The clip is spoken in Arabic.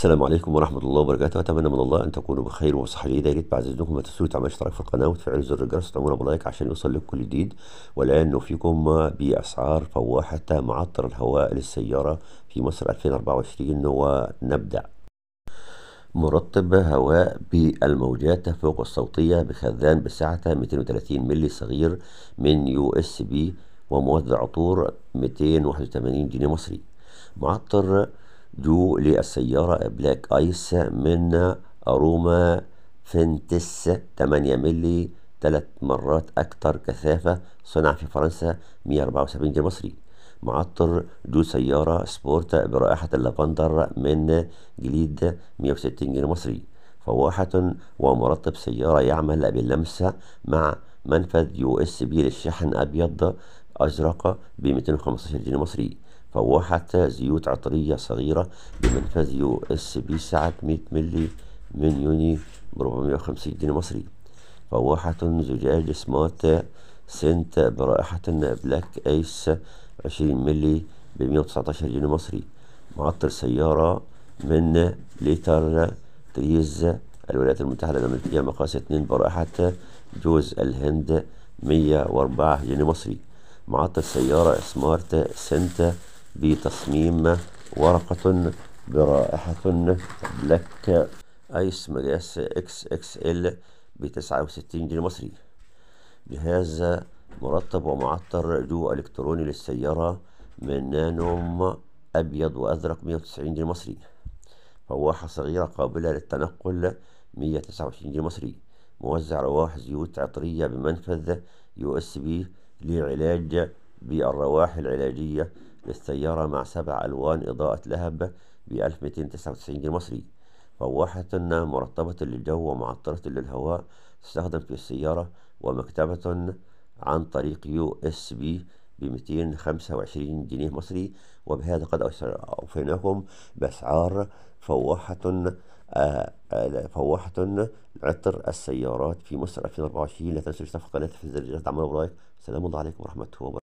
السلام عليكم ورحمة الله وبركاته أتمنى من الله أن تكونوا بخير وصحة جيدة يا ريت بعززكم ما تنسوش تعملوا اشتراك في القناة وتفعلوا زر الجرس وتعملوا بلايك عشان يوصل لكم كل جديد والآن نوفيكم بأسعار فواحة معطر الهواء للسيارة في مصر 2024 ونبدأ مرطب هواء بالموجات فوق الصوتية بخزان بسعة 230 ملي صغير من يو اس بي ومواد العطور 281 جنيه مصري معطر دو للسيارة بلاك ايس من اروما فينتس 8 ملي ثلاث مرات أكتر كثافة صنع في فرنسا 174 جنيه مصري معطر دو سيارة سبورت برائحة اللافندر من جليد 160 جنيه مصري فواحة ومرطب سيارة يعمل باللمسة مع منفذ يو اس بي للشحن أبيض أزرق ب 215 جنيه مصري فوحت زيوت عطرية صغيرة بمنفذ يو اس بي سعة 100 ملي من يوني ب 450 جنيه مصري فواحة زجاج سمارت سنت برائحة بلاك ايس 20 ملي ب 119 جنيه مصري معطر سيارة من ليتر تريز الولايات المتحدة الأمريكية مقاس 2 برائحة جوز الهند 104 جنيه مصري معطر سيارة سمارت سنت بتصميم ورقة برائحة بلاك ايس مقاس اكس اكس ال بتسعة وستين جنيه مصري جهاز مرطب ومعطر جو الكتروني للسيارة من نانوم ابيض وازرق مية وتسعين جنيه مصري فواحة صغيرة قابلة للتنقل مية تسعة وعشرين جنيه مصري موزع رواح زيوت عطرية بمنفذ يو اس بي لعلاج بالرواح العلاجية للسيارة مع سبع ألوان إضاءة لهب ب 1299 جنيه مصري فواحة مرطبة للجو ومعطرة للهواء تستخدم في السيارة ومكتبة عن طريق يو اس بي ب 225 جنيه مصري وبهذا قد أوفيناكم بأسعار فواحة آه، آه، فواحة عطر السيارات في مصر 2024 لا تنسوا الاشتراك في القناة في زر الجرس دعمنا ولايك السلام عليكم ورحمة الله وبركاته